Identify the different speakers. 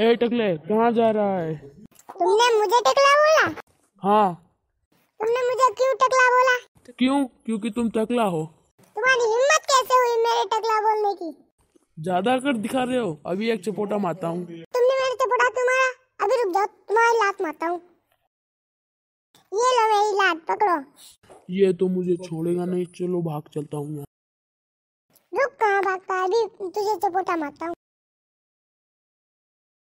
Speaker 1: ए टकले कहाँ जा रहा है तुमने मुझे टकला बोला हाँ तुमने मुझे क्यों टकला बोला क्यों क्योंकि तुम टकला हो तुम्हारी हिम्मत कैसे हुई मेरे
Speaker 2: टकला बोलने की
Speaker 1: ज्यादा कर दिखा रहे हो अभी एक चपोटा मारता हूँ
Speaker 2: तुमने मेरे चपोटा मारा अभी रुक जाओ तुम्हारी लात मारता हूँ ये लो मेरी लात पकड़ो
Speaker 1: ये तो मुझे छोड़ेगा नहीं चलो भाग चलता हूँ
Speaker 3: रुक कहाँ भागता अभी तुझे चपोटा मारता हूँ